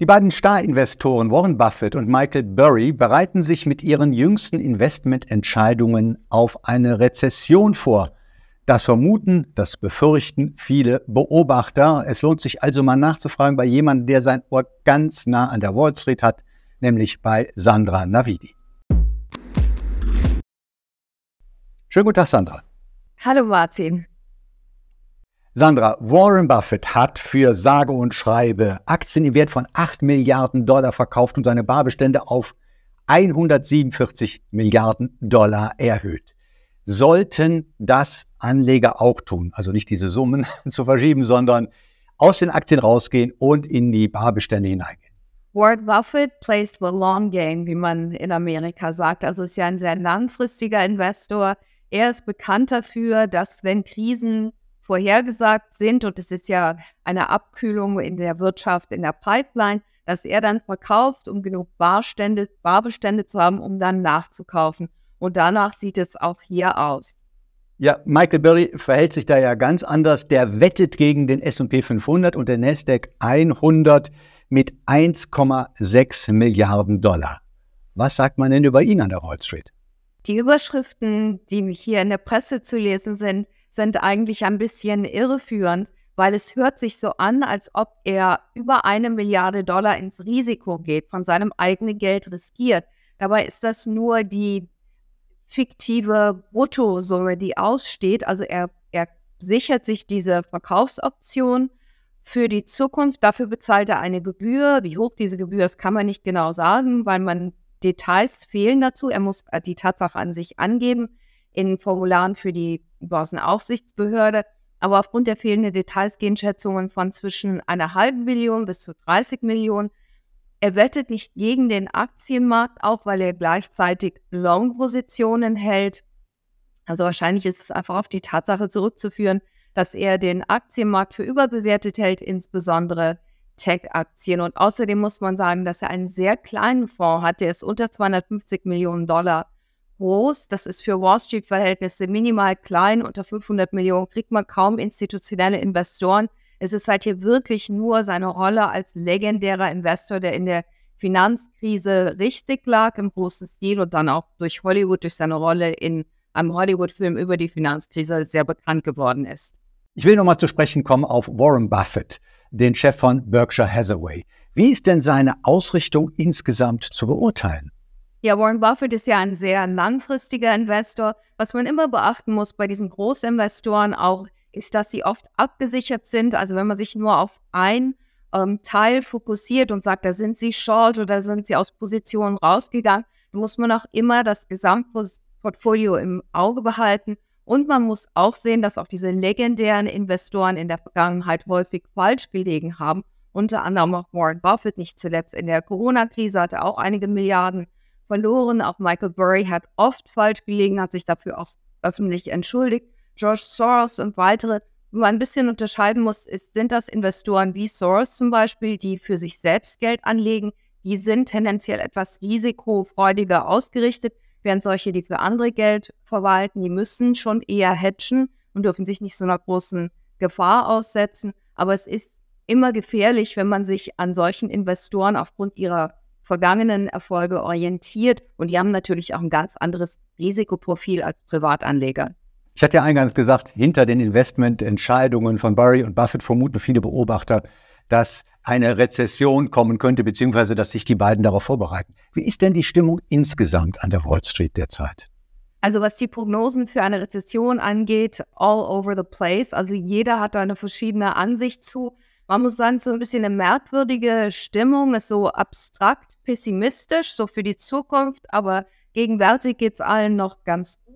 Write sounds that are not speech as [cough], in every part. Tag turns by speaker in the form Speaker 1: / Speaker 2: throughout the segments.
Speaker 1: Die beiden Star-Investoren Warren Buffett und Michael Burry bereiten sich mit ihren jüngsten Investmententscheidungen auf eine Rezession vor. Das vermuten, das befürchten viele Beobachter. Es lohnt sich also mal nachzufragen bei jemandem, der sein Ohr ganz nah an der Wall Street hat, nämlich bei Sandra Navidi. Schönen guten Tag, Sandra.
Speaker 2: Hallo Martin.
Speaker 1: Sandra, Warren Buffett hat für sage und schreibe Aktien im Wert von 8 Milliarden Dollar verkauft und seine Barbestände auf 147 Milliarden Dollar erhöht. Sollten das Anleger auch tun, also nicht diese Summen [laughs] zu verschieben, sondern aus den Aktien rausgehen und in die Barbestände hineingehen?
Speaker 2: Warren Buffett plays the long game, wie man in Amerika sagt. Also ist ja ein sehr langfristiger Investor. Er ist bekannt dafür, dass wenn Krisen vorhergesagt sind, und es ist ja eine Abkühlung in der Wirtschaft, in der Pipeline, dass er dann verkauft, um genug Barstände, Barbestände zu haben, um dann nachzukaufen. Und danach sieht es auch hier aus.
Speaker 1: Ja, Michael Burry verhält sich da ja ganz anders. Der wettet gegen den S&P 500 und den Nasdaq 100 mit 1,6 Milliarden Dollar. Was sagt man denn über ihn an der Wall Street?
Speaker 2: Die Überschriften, die hier in der Presse zu lesen sind, sind eigentlich ein bisschen irreführend, weil es hört sich so an, als ob er über eine Milliarde Dollar ins Risiko geht, von seinem eigenen Geld riskiert. Dabei ist das nur die fiktive Bruttosumme, die aussteht. Also er, er sichert sich diese Verkaufsoption für die Zukunft. Dafür bezahlt er eine Gebühr. Wie hoch diese Gebühr ist, kann man nicht genau sagen, weil man Details fehlen dazu. Er muss die Tatsache an sich angeben in Formularen für die Börsenaufsichtsbehörde. Aber aufgrund der fehlenden Details gehen Schätzungen von zwischen einer halben Million bis zu 30 Millionen. Er wettet nicht gegen den Aktienmarkt, auch weil er gleichzeitig Long-Positionen hält. Also wahrscheinlich ist es einfach auf die Tatsache zurückzuführen, dass er den Aktienmarkt für überbewertet hält, insbesondere Tech-Aktien. Und außerdem muss man sagen, dass er einen sehr kleinen Fonds hat, der ist unter 250 Millionen Dollar groß. Das ist für Wall Street-Verhältnisse minimal klein. Unter 500 Millionen kriegt man kaum institutionelle Investoren. Es ist halt hier wirklich nur seine Rolle als legendärer Investor, der in der Finanzkrise richtig lag im großen Stil und dann auch durch Hollywood, durch seine Rolle in einem Hollywood-Film über die Finanzkrise sehr bekannt geworden ist.
Speaker 1: Ich will nochmal zu sprechen kommen auf Warren Buffett, den Chef von Berkshire Hathaway. Wie ist denn seine Ausrichtung insgesamt zu beurteilen?
Speaker 2: Ja, Warren Buffett ist ja ein sehr langfristiger Investor. Was man immer beachten muss bei diesen Großinvestoren auch, ist, dass sie oft abgesichert sind. Also wenn man sich nur auf ein ähm, Teil fokussiert und sagt, da sind sie short oder sind sie aus Positionen rausgegangen, dann muss man auch immer das Gesamtportfolio im Auge behalten. Und man muss auch sehen, dass auch diese legendären Investoren in der Vergangenheit häufig falsch gelegen haben. Unter anderem auch Warren Buffett, nicht zuletzt in der Corona-Krise, hatte auch einige Milliarden verloren. Auch Michael Burry hat oft falsch gelegen, hat sich dafür auch öffentlich entschuldigt. George Soros und weitere. Wo man ein bisschen unterscheiden muss, ist, sind das Investoren wie Soros zum Beispiel, die für sich selbst Geld anlegen. Die sind tendenziell etwas risikofreudiger ausgerichtet, während solche, die für andere Geld verwalten, die müssen schon eher hedgen und dürfen sich nicht so einer großen Gefahr aussetzen. Aber es ist immer gefährlich, wenn man sich an solchen Investoren aufgrund ihrer vergangenen Erfolge orientiert und die haben natürlich auch ein ganz anderes Risikoprofil als Privatanleger.
Speaker 1: Ich hatte ja eingangs gesagt, hinter den Investmententscheidungen von Barry und Buffett vermuten viele Beobachter, dass eine Rezession kommen könnte, beziehungsweise dass sich die beiden darauf vorbereiten. Wie ist denn die Stimmung insgesamt an der Wall Street derzeit?
Speaker 2: Also was die Prognosen für eine Rezession angeht, all over the place. Also jeder hat da eine verschiedene Ansicht zu man muss sagen, so ein bisschen eine merkwürdige Stimmung, ist so abstrakt, pessimistisch, so für die Zukunft, aber gegenwärtig geht es allen noch ganz gut.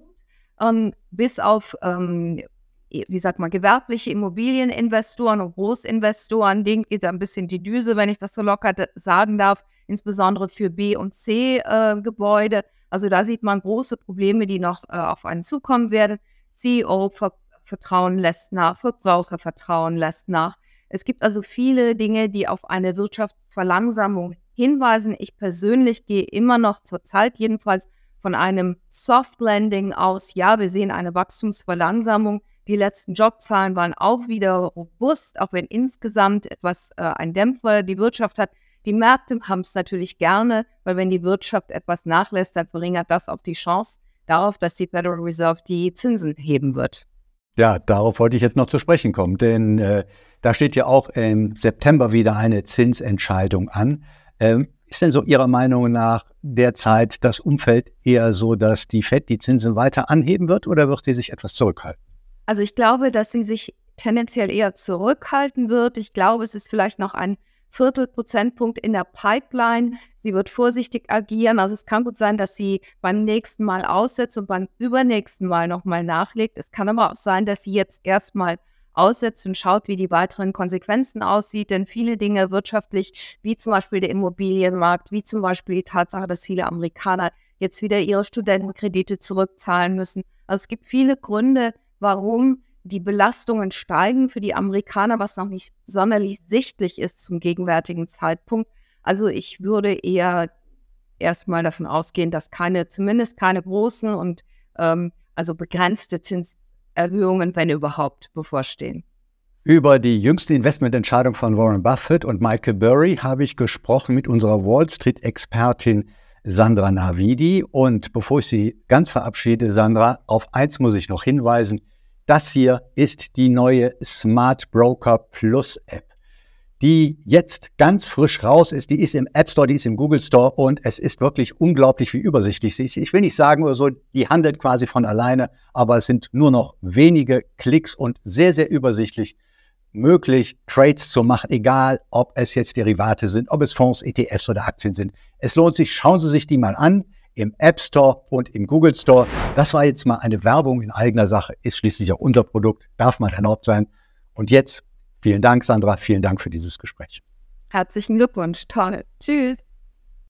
Speaker 2: Ähm, bis auf, ähm, wie sagt man, gewerbliche Immobilieninvestoren und Großinvestoren, denen geht ja ein bisschen die Düse, wenn ich das so locker sagen darf, insbesondere für B- und C-Gebäude. Äh, also da sieht man große Probleme, die noch äh, auf einen zukommen werden. CEO-Vertrauen lässt nach, Verbrauchervertrauen lässt nach. Es gibt also viele Dinge, die auf eine Wirtschaftsverlangsamung hinweisen. Ich persönlich gehe immer noch zurzeit jedenfalls von einem Soft Landing aus. Ja, wir sehen eine Wachstumsverlangsamung. Die letzten Jobzahlen waren auch wieder robust, auch wenn insgesamt etwas äh, ein Dämpfer die Wirtschaft hat. Die Märkte haben es natürlich gerne, weil wenn die Wirtschaft etwas nachlässt, dann verringert das auch die Chance darauf, dass die Federal Reserve die Zinsen heben wird.
Speaker 1: Ja, darauf wollte ich jetzt noch zu sprechen kommen, denn äh, da steht ja auch im September wieder eine Zinsentscheidung an. Ähm, ist denn so Ihrer Meinung nach derzeit das Umfeld eher so, dass die Fed die Zinsen weiter anheben wird oder wird sie sich etwas zurückhalten?
Speaker 2: Also ich glaube, dass sie sich tendenziell eher zurückhalten wird. Ich glaube, es ist vielleicht noch ein Viertelprozentpunkt in der Pipeline. Sie wird vorsichtig agieren. Also es kann gut sein, dass sie beim nächsten Mal aussetzt und beim übernächsten Mal nochmal nachlegt. Es kann aber auch sein, dass sie jetzt erstmal aussetzt und schaut, wie die weiteren Konsequenzen aussieht. Denn viele Dinge wirtschaftlich, wie zum Beispiel der Immobilienmarkt, wie zum Beispiel die Tatsache, dass viele Amerikaner jetzt wieder ihre Studentenkredite zurückzahlen müssen. Also es gibt viele Gründe, warum die Belastungen steigen für die Amerikaner, was noch nicht sonderlich sichtlich ist zum gegenwärtigen Zeitpunkt. Also ich würde eher erstmal davon ausgehen, dass keine, zumindest keine großen und ähm, also begrenzte Zinserhöhungen, wenn überhaupt, bevorstehen.
Speaker 1: Über die jüngste Investmententscheidung von Warren Buffett und Michael Burry habe ich gesprochen mit unserer Wall Street-Expertin Sandra Navidi. Und bevor ich Sie ganz verabschiede, Sandra, auf eins muss ich noch hinweisen. Das hier ist die neue Smart Broker Plus App, die jetzt ganz frisch raus ist. Die ist im App Store, die ist im Google Store und es ist wirklich unglaublich, wie übersichtlich sie ist. Ich will nicht sagen oder so, die handelt quasi von alleine, aber es sind nur noch wenige Klicks und sehr, sehr übersichtlich möglich, Trades zu machen, egal ob es jetzt Derivate sind, ob es Fonds, ETFs oder Aktien sind. Es lohnt sich, schauen Sie sich die mal an im App Store und im Google Store. Das war jetzt mal eine Werbung in eigener Sache. Ist schließlich auch unser Produkt, darf man erlaubt sein. Und jetzt vielen Dank, Sandra, vielen Dank für dieses Gespräch.
Speaker 2: Herzlichen Glückwunsch, toll. Tschüss.